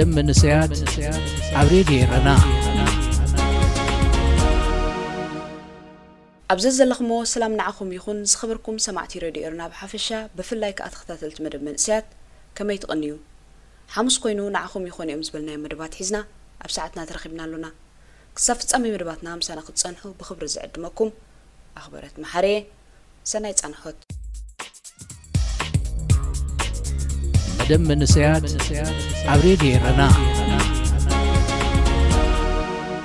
قدم من نسيات عبريدي رنا ابزز زلخمو سلام نعاخم يخون خبركم سمعتي ريدي ارنا بحفشة بفلاي كأتخطات التمدب من نسيات كما يتقنيو حمص كوينو نعاخم يخون يمز بلنا مدبات حزنا ابساعتنا ترخيبنا لنا كصف تسامي مدباتنا مسانا خد صنحو بخبر زعد مكم اخبرت محري سنة يتصنحوت دم من سياد يدي رنا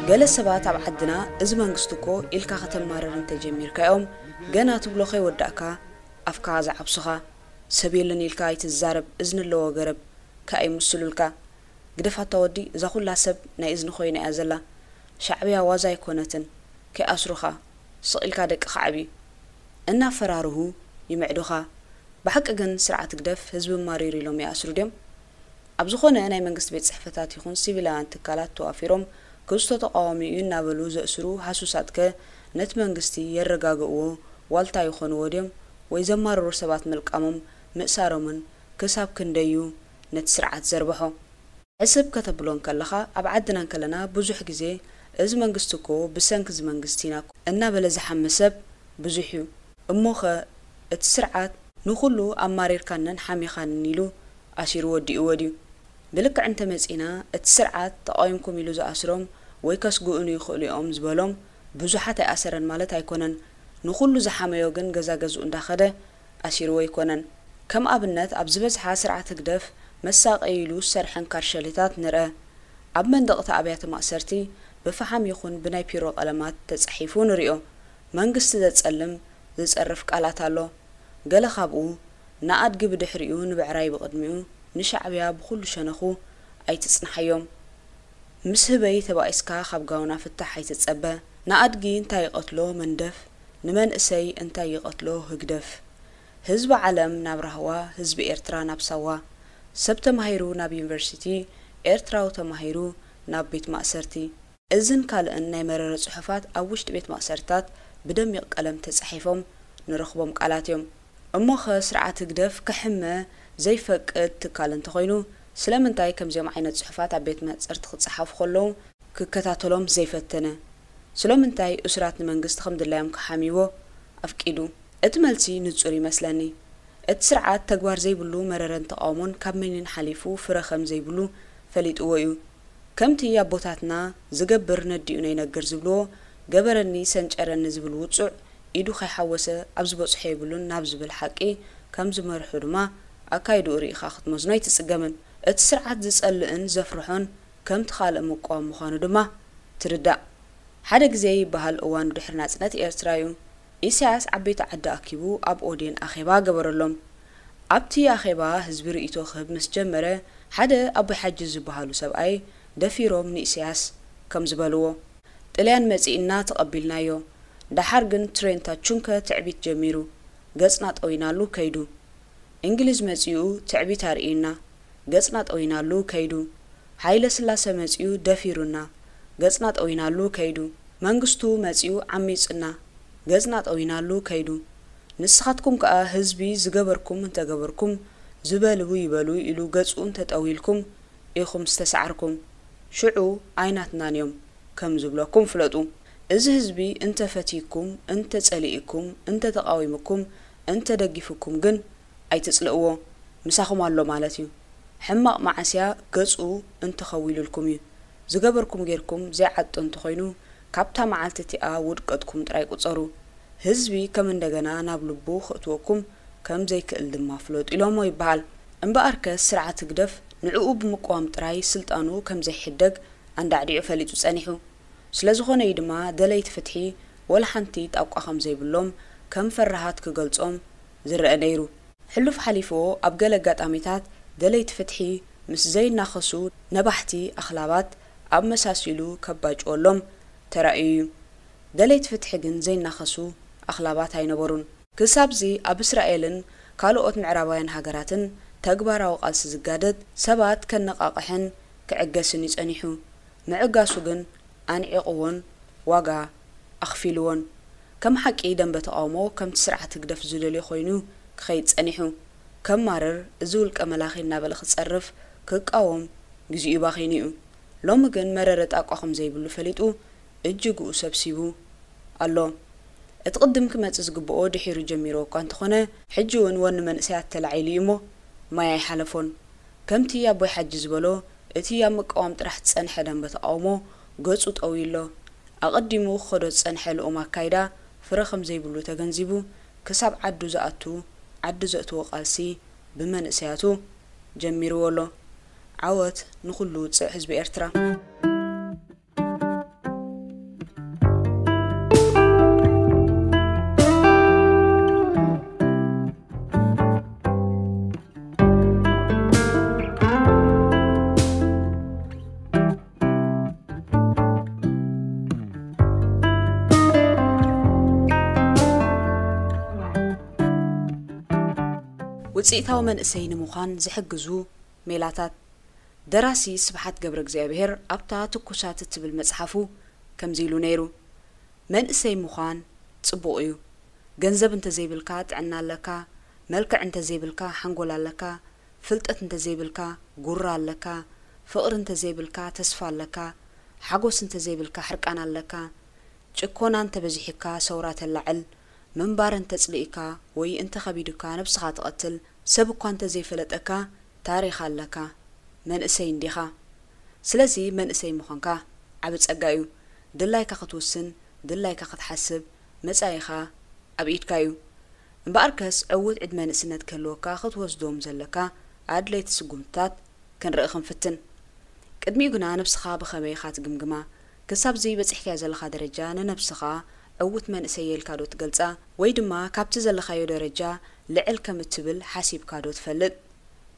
قال السبات عب حدنا إذ منقستكو إلكا ختم مارر انت جميل كأوم قنا تبلوخي ودعكا أفكا عزا عبسوخا سبيل لن إلكا يتزارب إذن اللو وقرب كأي مسلولكا قدفا تودي إذا كل سب نا إذن خويني أزلا شعبيا وازا يكونتن كأسرخا سئلكا دك خعبي إنا فرارهو يمعدوخا بحق اگن سرعة قدف هزب ماريري لوم يأسرو ديم ابزخونا انا منقست بيت صحفتات يخون سيبلا انتقالات توافيروم كوستو تقاومي يون نابلو اسرو حاسو ساتك نت منقستي يرقاق اوو والتا يخون وديم ويزمار رسبات ملك امم مقسارو من كساب كنديو نت سرعت زربحو حسب كتبلون كالخا ابعدنا كلنا بزوح قزي از منقستو كو بسنك زمنقستينا كو انا بلا مسب بوزوحيو اموخا ات سرعت ንኹሉ ኣማሪርካ ሓሚኻን ኢሉ ኣሲሩ ወዲእዎ ድዩ ብልክዕ እንተ መጺና እቲ ስርዓት ተቓይምኩም ኢሉ ዝኣስሮም ወይ ከስግኡኑ ይኽእሉ እዮም ዝበሎም ብዙሓት ኣይኣሰረን ማለት ኣይኮነን ንኹሉ ዝሓመዮ ግን ገዛገዝኡ እንዳኸደ ኣሲርዎ ኣይኮነን ከም ኣብነት ኣብ ዝበዝሓ ስርዓት ህግደፍ መሳቀይሉ ዝሰርሐን ካርሸልታት ንርአ ኣብ መንደቕቲ ኣብያተ ማእሰርቲ ብፈሓም ይኹን ብናይ ፒሮ ቀለማት ተጻሒፉ ንሪኦ መንግስቲ ዘጸልም ዝጸርፍ ቃላት ኣሎ قال خابو نقد جب دحريون بعراي بقدميو نشعب يا بخل شنخو أي تصنح يوم مش هبي تبع إسكا خاب جونا في التحية تسبه نقد جين تاي قتلو من دف نمن إسي أنت يقتلو هجدف هزب علم نبرهوا هزب إرترا نبسوا سبت مهيرو ناب يونيفرسيتي إرترا وتمهيرو ناب بيت مأسرتي إذن قال أن نمر صحفات أوشت بيت مأسرتات بدم يقلم تصحيفهم نرخبهم قالاتهم እሞኸ ስርዓት ግደፍ ክሕመ ዘይፈቅድ ትካል እንተኮይኑ ስለምንታይ ከምዚኦም ዓይነት ፅሑፋት ኣብ ቤት መፅርቲ ክፀሓፉ ከለዉ ክከታተሎም ዘይፈተነ ስለምንታይ እሱራት ንመንግስቲ ከም ድላዮም ክሓሚዎ ኣፍቂዱ እቲ መልሲ ንጹር ይመስለኒ እቲ ስርዓት ተግባር ዘይብሉ መረረን ተቃውሞን ካብ መንን ሓሊፉ ፍረ ከም ዘይብሉ ፈሊጥዎ እዩ ከምቲ ኣቦታትና ዝገብር ነዲኡ ነይነግር ዝብልዎ ገበረኒ ሰንጨረኒ ዝብል ውፁዕ ኢዱ ከይሓወሰ ኣብ ዝበፅሖ የብሉን ናብ ዝብል ሓቂ ከም ዝመርሑ ድማ ኣካይዱ ርኢኻ ክትመዝኖ ኣይትፅገምን እቲ ስርዓት ዝጸልእን ዘፍርሖን ከምቲ ካልእ ምቋም ምዃኑ ድማ ትርዳእ ሓደ ግዜ ይበሃል እዋኑ ድሕሪ ናፅነት ኤርትራ እዩ ኢሳያስ ዓበይቲ ዓዲ ኣኪቡ ኣብ ኦዴን ኣኼባ ገበረሎም ኣብቲ ኣኼባ ህዝቢ ርእቶ ክህብ ምስ ጀመረ ሓደ ኣቦይ ሓጂ ዝበሃሉ ሰብኣይ ደፊሮም ንኢሳያስ ከም ዝበልዎ ጥልያን መጺእና ተቐቢልናዮ ዳሓር ግን ትሬንታችን ከ ትዕቢት ጀሚሩ ገጽና ጠዊናሉ ከይዱ እንግሊዝ መጺኡ ትዕቢት ኣርእዩና ገጽና ጠዊናሉ ከይዱ ሃይለ ስላሰ መጺኡ ደፊሩና ገጽና ጠዊናሉ ከይዱ መንግስቱ መጺኡ ዓሚጽና ገጽና ጠዊናሉ ከይዱ ንስኻትኩም ከኣ ህዝቢ ዝገበርኩም እንተገበርኩም ዝበልቡ ይበሉ ኢሉ ገጹ እንተጠዊልኩም ኢኹም ዝተሰዓርኩም ሽዑ ዓይናትናንዮም ከም ዝብለኩም ፍለጡ እዚ ህዝቢ እንተፈቲኩም እንተጸሊእኩም እንተተቃዊምኩም እንተደጊፍኩም ግን ኣይትጽልእዎ ምሳኹም ኣሎ ማለት እዩ ሕማቕ ማዓስያ ገጹ እንተኸዊሉልኩም እዩ ዝገበርኩም ጌርኩም ዘይዓጡ እንተኮይኑ ካብታ መዓልቲ እቲኣ ውድቀትኩም ጥራይ ቁጸሩ ህዝቢ ከም እንደገና ናብ ልቡ ክእትወኩም ከም ዘይክእል ድማ ፍለጡ ኢሎሞ ይበሃል እምበኣር ከ ስርዓት ግደፍ ንዕኡ ብምቋም ጥራይ ስልጣኑ ከም ዘይሕደግ ኣንዳዕዲዑ ፈሊጡ ጸኒሑ ስለዝኾነ እዩ ድማ ደለይቲ ፍትሒ ወላ ሓንቲ ጣብቋ ከም ዘይብሎም ከም ፈራሃት ክገልጾም ዝረአ ነይሩ ሕሉፍ ሓሊፍዎ ኣብ ገለ ኣጋጣሚታት ደለይቲ ፍትሒ ምስ ዘይናኸሱ ነባሕቲ ኣኽላባት ኣብ መሳሲሉ ከባጭወሎም ተራእዩ እዩ ደለይቲ ፍትሒ ግን ዘይናኸሱ ኣኽላባት ኣይነበሩን ክሳብዚ ኣብ እስራኤልን ካልኦት ምዕራባውያን ሃገራትን ተግባራዊ ቃልሲ ዝጋደድ ሰባት ከነቓቕሕን ክዕገስን ይጸኒሑ ምዕጋሱ ግን أن إقون وقع أخفيلون كم حق إيدن بتقامو كم تسرع تقدف زلالي خوينو كخيط سانيحو كم مارر زول كملاخي كك أوم كقاوم جزئي باخينيو لومغن مررت أقوى خمزي بلو فليتو إجيقو سبسيبو ألو اتقدم كما تسقبو دحيرو جميرو كانت خونة حجون ون من سيات تلعيلي ما يعي كم تيابو حجز بلو اتيامك قوام ترح تسانح دن بتقامو ገጹ ጠውዩ ኣቐዲሙ ክኸዶ ዝጸንሐ ልኦም ኣካይዳ ፍረ ከም ዘይብሉ ተገንዚቡ ክሳብ ዓዱ ዝኣቱ ዓዲ ዘእትዎ ቓልሲ ብመንእሰያቱ ጀሚርዎ ኣሎ ዓወት ንኹሉ ውፅእ ህዝቢ ኤርትራ ውፅኢታዊ መንእሰይ ንምዃን ዝሕግዙ ሜላታት ደራሲ ስብሓት ገብረ እግዚኣብሔር ኣብታ ትኩሳት እትብል መፅሓፉ ከምዚ ኢሉ ነይሩ መንእሰይ ምዃን ፅቡቕ እዩ ገንዘብ እንተዘይብልካ ጥዕና ኣለካ መልክዕ እንተዘይብልካ ሓንጎል ኣለካ ፍልጠት እንተዘይብልካ ጉራ ኣለካ ፍቕሪ እንተዘይብልካ ተስፋ ኣለካ ሓጎስ እንተዘይብልካ ሕርቃን ኣለካ ጭኮና እንተበዚሒካ ሰውራ ተላዕል ምንባር እንተፅልኢካ ወይ እንተኸቢድካ ነብስኻ ትቐትል ሰብ እኳ እንተዘይፈለጠካ ታሪኻ ኣለካ መንእሰይ እንዲኻ ስለዚ መንእሰይ ምኾንካ ዓብ ጸጋ እዩ ድላይካ ክትውስን ድላይካ ክትሓስብ መጻኢኻ ኣብ ኢድካ እዩ እምበኣር ከስ ዕውት ዕድ መንእስነት ክህልወካ ክትወስዶም ዘለካ ኣድለይቲ ስጉምትታት ክንርኢ ክንፍትን ቅድሚኡ ግና ነብስኻ ብኸመይ ኻ ትግምግማ ክሳብዚ በፂሕካዮ ዘለኻ ደረጃ ንነብስኻ ዕውት መንእሰይ የልካ ዶ ትገልጻ ወይ ድማ ካብቲ ዘለኻዮ ደረጃ لعل كم تبل حسب كادو تفلد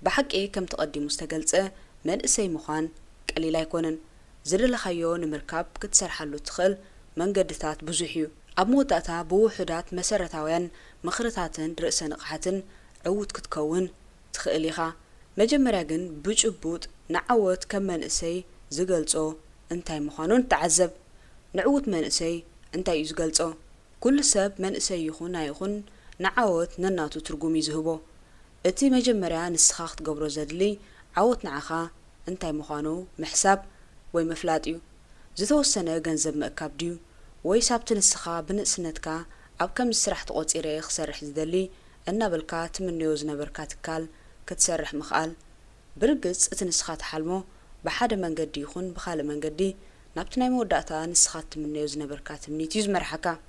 بحق إيه كم تقدي مستقلت من إسي مخان قلي لا يكونن زر الخيو نمركاب كتسر حلو تخل من قدثات بزوحيو أب موتاتا بوحدات مسرتاوين مخرتاتن رئيس نقحتن عود كتكون تخيليخا مجمراجن بوج ابوت نعود كم من إسي زقلتو انتاي مخانون تعذب نعود من إسي انتاي زقلتو كل سب من إسي يخون نايخون نعوت نناتو ترجمي زهبو اتي مجمريا نسخاخت قبرو زدلي عوت نعخا انتي مخانو محساب وي مفلاتيو زتو السنة غنزب مأكاب ديو وي سابت نسخا بنقسنتكا اب كم سرح تقوت إريخ خسرح زدلي انا بالكا تمنيوز نبركات كال كتسرح مخال برقص اتنسخات حلمو بحادة من قدي يخون بخالة من قدي نابتنا مودعتا نسخات تمنيوز نبركات منيتيوز مرحكا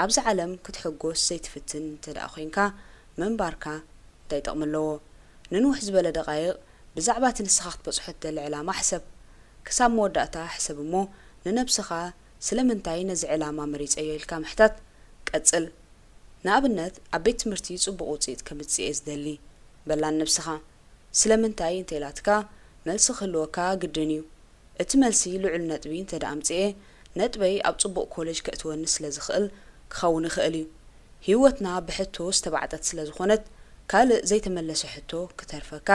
أبز عالم كتحقو سيت فتن تلأخينكا من باركا دايت أملو ننو حزب لدغير بزعبات نسخات بصحة العلامة حسب كسام مودعتا حسب مو ننبسخا سلمنتاي نز علامة مريض أيو الكام حتات كتسل نابنات أبيت مرتيز وبقوتيت كمتسي إز دلي بلان نبسخا سلمنتاي انتيلاتكا ملسخ اللوكا قدنيو اتملسي لعل نتبي انتدامتي نتبي أبتبق كولج كأتوان نسل زخل ክኸውን ይኽእል እዩ ህይወትና ብሕቶ ዝተባዕጠት ስለ ዝኾነት ካልእ ዘይተመለሰ ሕቶ ክተርፈካ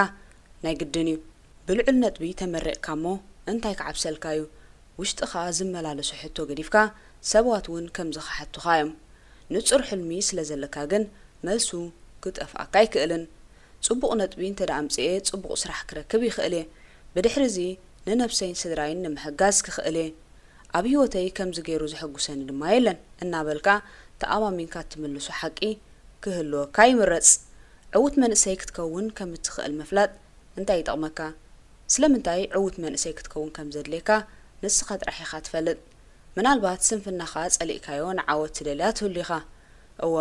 ናይ ግድን እዩ ብልዑል ነጥቢ ተመሪቕካ እሞ እንታይ ክዓብሰልካ እዩ ውሽጢኻ ዝመላለሱ ሕቶ ገዲፍካ ሰባት እውን ከምዝኸሓቱኻ እዮም ንጹር ሕልሚ ስለ ዘለካ ግን መልሱ ክጠፍኣካ ኣይክእልን ጽቡቕ ነጥቢ እንተ ደኣ ኣምፅአ ጽቡቕ ስራሕ ክረክብ ይኽእል እየ ብድሕሪ እዚ ንነፍሰይን ስድራይን ንምሕጋዝ ክኽእል እየ ኣብ ሂወተይ ከምዚ ገይሩ ዝሕጉሰኒ ድማ የለን እናበልካ ተኣማሚንካ እትምልሶ ሓቂ ክህልወካ ይምረፅ ዕውት መንእሰይ ክትከውን ከም እትኽእል ምፍላጥ እንታይ ይጠቕመካ ስለምንታይ ዕውት መንእሰይ ክትከውን ከም ዘድልየካ ንስኻ ጥራሕ ኢኻ ትፈልጥ ምናልባት ስንፍናኻ ጸሊእካዮ ንዓወት ትደልያ ትህሉ ኢኻ እወ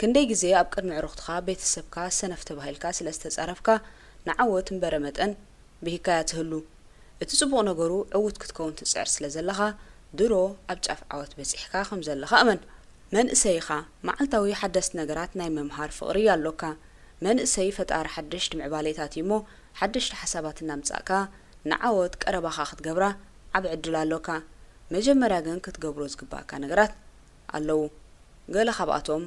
ክንደይ ግዜ ኣብ ቅድሚ ዕሩኽትኻ ቤተሰብካ ሰነፍ ተባሂልካ ስለ ዝተጻረፍካ ንዓወት እምበረ መጠን ብሂካያ ትህሉ እቲ ፅቡቕ ነገሩ ዕውት ክትከውን ትፅዕር ስለ ዘለኻ ድሮ ኣብ ጫፍ ዓወት በፂሕካ ከም ዘለኻ እመን መንእሰይኻ መዓልታዊ ሓደስቲ ነገራት ናይ ምምሃር ፍቕሪ ኣሎካ መንእሰይ ፈጣሪ ሓደሽቲ ምዕባሌታት እዩ እሞ ሓደሽቲ ሓሳባት እናምጻእካ ንዓወት ቀረባኻ ክትገብራ ዓብ ዕድል ኣሎካ መጀመርያ ግን ክትገብሮ ዝግባእካ ነገራት ኣለዉ ገለ ካብኣቶም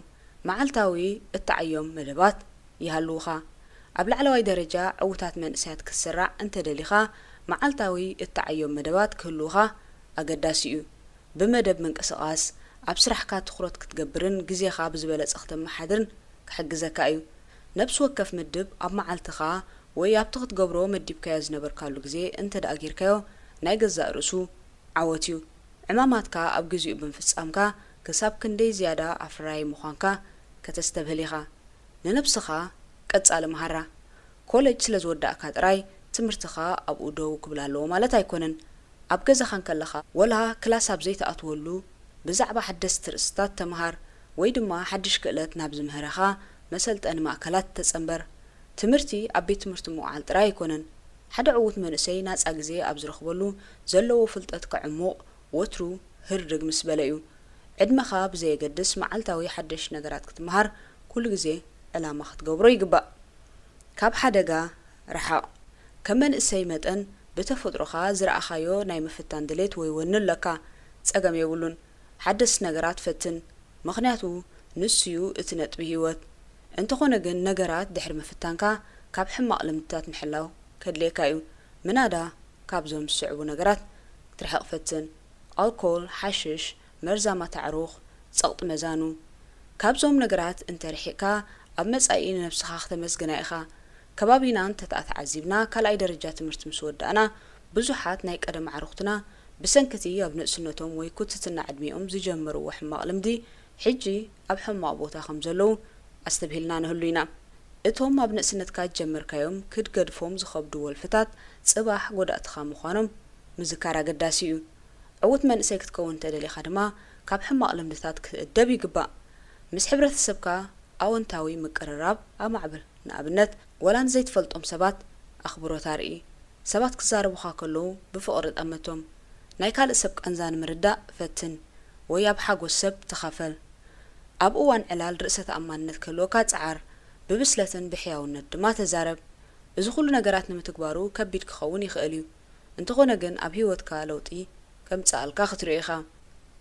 መዓልታዊ እተዓዮም መደባት ይሃልውኻ ኣብ ላዕለዋይ ደረጃ ዕውታት መንእሰያት ክስራዕ እንተደሊኻ መዓልታዊ እተዓዮም መደባት ክህልውኻ ኣገዳሲ እዩ ብመደብ ምንቅስቓስ ኣብ ስራሕካ ትኩረት ክትገብርን ግዜኻ ብዝበለፀ ክተመሓድርን ክሕግዘካ እዩ ነብሲ ወከፍ ምድብ ኣብ መዓልትኻ ወይ ኣብቲ ክትገብሮ መዲብካዮ ዝነበርካሉ ግዜ እንተ ደኣ ጌርካዮ ናይ ገዛእ ርእሱ ዓወት እዩ ዕማማትካ ኣብ ግዜኡ ብምፍፃምካ ክሳብ ክንደይ ዝያዳ ኣፍራይ ምዃንካ ከተስተብህል ኢኻ ንነብስኻ ቀጻሊ መሃራ ኮለጅ ስለ ዝወዳእካ ጥራይ ትምህርትኻ ኣብኡ ደው ክብል ኣለዎ ማለት ኣይኮነን ኣብ ገዛኻን ከለኻ ወላ ክላስ ኣብ ዘይተኣትወሉ ብዛዕባ ሓደስቲ ርእስታት ተምሃር ወይ ድማ ሓድሽ ክእለት ናብ ዝምህረኻ መሰልጠኒ ማእከላት ተጸንበር ትምህርቲ ኣብ ቤት ትምህርቲ ምውዓል ጥራይ ኣይኮነን ሓደ ዕውት መንእሰይ ናጻ ግዜ ኣብ ዝረኽበሉ ዘለዎ ፍልጠት ክዕሙቕ ወትሩ ህርድግ ምስ በለ እዩ ዕድመኻ ብዘየገድስ መዓልታዊ ሓደሽ ነገራት ክትምሃር ኩሉ ግዜ ዕላማ ክትገብሮ ይግባእ ካብ ሓደጋ ረሓቕ كمن من اسي متن بتفضر خا زرع خيو ناي مفتان دليت ويون لكا تسقم يقولون حدس نقرات فتن مخناتو نسيو اتنت بهيوت انتخو نقن نقرات دحر مفتانكا كاب حما علمتات محلاو كدليكا يو من هذا كاب زوم سعبو نقرات ترحق فتن الكول حشش مرزا ما تعروخ تسقط مزانو كاب زوم نقرات انت رحيكا أب مسأيين نفسها خاخت مسجنا إخا ከባቢናን ተተኣተዓዚብና ካልኣይ ደረጃ ትምህርቲ ምስ ወዳእና ብዙሓት ናይ ቀደም ዓርኽትና ብሰንኪቲ ኣብ ንእስነቶም ወይ ኩትትና ዕድሚኦም ዝጀመርዎ ሕማቕ ልምዲ ሕጂ ኣብ ሕማቕ ቦታ ከም ዘለዉ ኣስተብሂልና ንህሉ ኢና እቶም ኣብ ንእስነትካ ጀመርካዮም ክድገድፎም ዝኸብዱ ወልፍታት ፅባሕ ጎዳእትኻ ምዃኖም ምዝካር ኣገዳሲ እዩ ዕውት መንእሰይ ክትከውን ተደሊኻ ድማ ካብ ሕማቕ ልምድታት ክእደብ ይግባእ ምስ ሕብረተሰብካ ኣወንታዊ ምቅርራብ ኣማዕብል ንኣብነት ወላንዘይትፈልጦም ሰባት ኣኽብሮታ ርኢ ሰባት ክዛረቡኻ ከለዉ ብፍቕሪ ጠመቶም ናይ ካልእ ሰብ ቀንዛ ንምርዳእ ፈትን ወይ ኣብ ሓጎስ ሰብ ተኻፈል ኣብ እዋን ዕላል ርእሰ ተኣማንነት ክህልወካ ጸዓር ብብስለትን ብሕያውነት ድማ ተዛረብ እዚ ኩሉ ነገራት ንምትግባሩ ከቢድ ክኸውን ይኽእል እዩ እንተኾነ ግን ኣብ ህይወትካ ለውጢ ከምጻኣልካ ክትሪኦ ኢኻ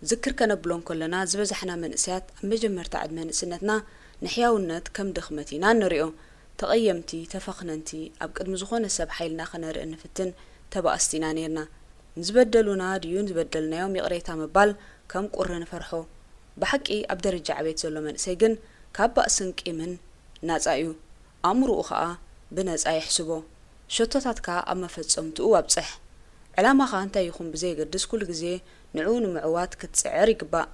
ዝክር ከነብሎም ከለና ዝበዛሕና መንእስያት ኣብ መጀመርታ ዕድመ ንእስነትና ንሕያውነት ከም ድኽመት ኢና ንሪኦ ተቐየምቲ ተፈኽነንቲ ኣብ ቅድሚ ዝኾነ ሰብ ሓይልና ኸነርኢ ንፍትን ተባእስቲ ኢና ነርና ንዝበደሉና ድዩን ዝበደልናዮም ይቕሬታ ምባል ከም ቁሪ ንፈርሖ ብሓቂ ኣብ ደረጃ ዕቤት ዘሎ መንእሰይ ግን ካብ ባእስን ቂምን ናጻ እዩ ኣእምርኡ ኸኣ ብነጻ ይሕስቦ ሸቶታትካ ኣብ መፈጸምትኡ ኣብጽሕ ዕላማኻ እንታይ ይኹም ብዘየገድስ ኩሉ ግዜ ንዕኡ ንምዕዋት ክትፅዕር ይግባእ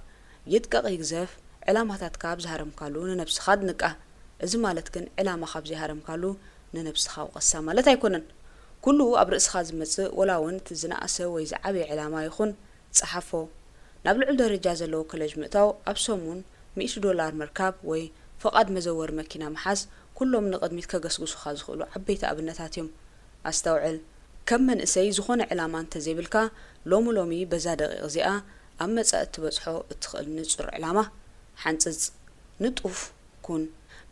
ይጥቀቕ ይግዘፍ ዕላማታትካ ብዝሃረምካሉ ንነብስኻ ድንቃ እዚ ማለት ግን ዕላማ ካብ ዘይሃርም ካሉ ንነብስኻ ውቐሳ ማለት ኣይኮነን ኩሉ ኣብ ርእስኻ ዝመፅእ ወላ እውን እቲ ዝነእሰ ወይ ዝዓበየ ዕላማ ይኹን ፀሓፎ ናብ ልዑል ደረጃ ዘለዎ ኮለጅ ምእታው ኣብ ሰሙን 100 ዶላር ምርካብ ወይ ፍቓድ መዘወሪ መኪና ምሓዝ ኩሎም ንቕድሚት ከገስግሱኻ ዝኽእሉ ዓበይቲ ኣብነታት እዮም ኣስተውዕል ከም መንእሰይ ዝኾነ ዕላማ እንተዘይብልካ ሎሚ ሎሚ በዛ ደቂቕ እዚኣ ኣብ መጻኢ እትበጽሖ እትኽእል ንጹር ዕላማ ሓንፅጽ ንጡፍ ኩን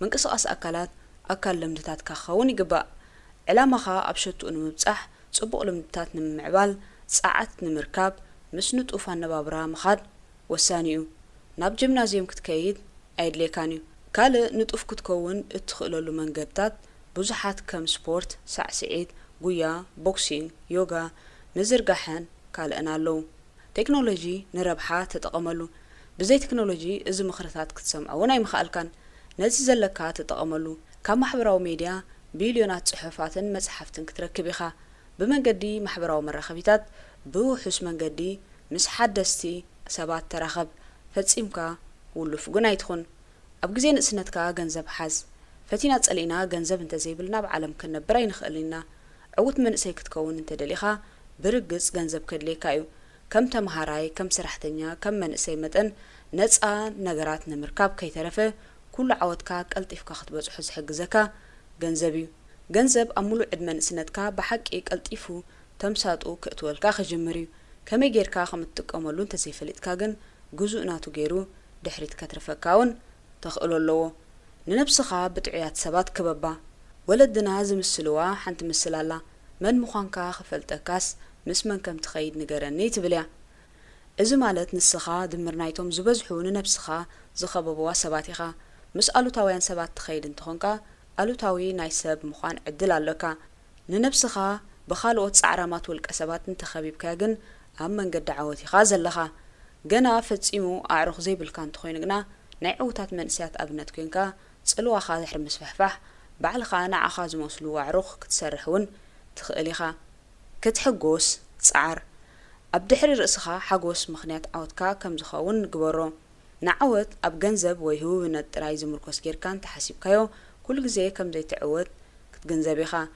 ምንቅስቃስ ኣካላት ኣካል ልምድታት ክኸውን ይግባእ ዕላማኻ ኣብ ሸትኡ ንምብፃሕ ፅቡቕ ልምድታት ንምምዕባል ፃዓት ንምርካብ ምስ ንጡፍ ኣነባብራ ምኻድ ወሳኒ እዩ ናብ ጅምናዝየም ክትከይድ ኣየድልየካን እዩ ካልእ ንጡፍ ክትከውን እትኽእለሉ መንገድታት ብዙሓት ከም ስፖርት ሳዕስዒት ጉያ ቦክሲንግ ዮጋ ንዝርጋሐን ካልእን ኣለዉ ቴክኖሎጂ ንረብሓ ተጠቐመሉ ብዘይ ቴክኖሎጂ እዚ ምኽርታት ክትሰምዐ እውን ኣይምኽኣልካን ነዚ ዘለካ ትጠቐመሉ ካብ ማሕበራዊ ሜድያ ቢልዮናት ፅሑፋትን መፅሓፍትን ክትረክብ ኢኻ ብመንገዲ ማሕበራዊ መራኸቢታት ብውሑስ መንገዲ ምስ ሓደስቲ ሰባት ተራኸብ ፈፂምካ ውሉፍ ግን ኣይትኹን ኣብ ግዜ ንእስነትካ ገንዘብ ሓዝ ፈቲና ጸሊእና ገንዘብ እንተዘይብልና ኣብ ዓለም ክንነብር ኣይንኽእል ኢና ዕውት መንእሰይ ክትከውን እንተደሊኻ ብርግጽ ገንዘብ ከድልየካ እዩ ከም ተምሃራይ ከም ስራሕተኛ ከም መንእሰይ መጠን ነፃ ነገራት ንምርካብ ከይተረፈ ኩሉ ዓወትካ ቀልጢፍካ ክትበፅሖ ዝሕግዘካ ገንዘብ እዩ ገንዘብ ኣብ ሙሉእ ዕድመ ንእስነትካ ብሓቂ ቀልጢፉ ተምሳጡ ክእትወልካ ክጅምር እዩ ከመይ ጌርካ ከም እትጥቀመሉ እንተዘይፈሊጥካ ግን ግዙእ ናቱ ገይሩ ድሕሪት ከትርፈካ እውን ተኽእሎ ኣለዎ ንነብስኻ ብጥዑያት ሰባት ክበባ ወለድና ዝምስልዋ ሓንቲ ምስል ኣላ መን ምዃንካ ክፈልጠካስ ምስ መን ከም ትኸይድ ንገረኒ ትብል እያ እዚ ማለት ንስኻ ድምር ናይቶም ዝበዝሑ ንነብስኻ ዝኸበብዋ ሰባት ኢኻ مس ألوتاويان سبات تخيل انتخونك ألوتاوي ناي سب مخان عدل اللوكا ننبسخا بخالو اتس عرامات والك أسبات انتخبيب كاقن أما نقد عوتي خازل لخا جنا فتس إمو أعرخ زي بالكان تخوينقنا ناي عوتات من سيات أبنات كينكا تسألوا أخاذ حرم سفحفح بعل خانا أخاذ موصلوا أعرخ كتسرحون تخيلي خا كتحقوس تسعر أبدحر رأسخا حقوس مخنيات عوتكا كمزخاون قبرو نعوت أب جنزب ويهو من الترايز مركز كان تحسب كيو كل جزء كم زي تعود كتجنزب خا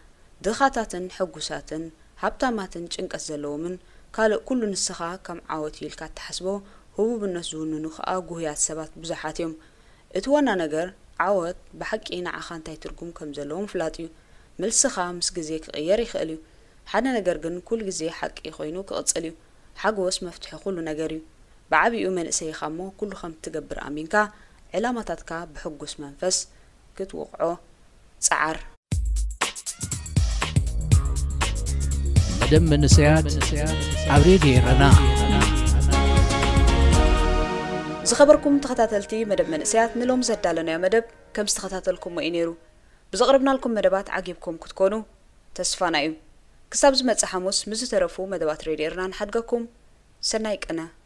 دخاتاتن حجوساتن هبتاماتن شنك الزلومن قال كل نسخة كم عوت يلك تحسبو هو بالناس زونن خا جهات سبات بزحاتهم اتوانا نجر عوت بحق إنا عخان تاي ترجم كم زلوم فلاتيو ملسخة مس جزء كغير يخليو حنا نجر جن كل جزء حق يخوينو كأتصليو حق واسم مفتح كل نجريو بعبي من سي خامو كل خم تقبر امينكا علاماتك بحقوس منفس كتوقعو سعر مدم من سياد عبريدي رنا زخبركم تخطاتلتي مدب من سياد نلوم زدالنا يا مدب كم استخطاتلكم وينيرو بزغربنا لكم مدبات عجيبكم كتكونوا تسفانايو كسابز متسحموس مزترفو مدبات ريديرنا نحدقكم سنايك أنا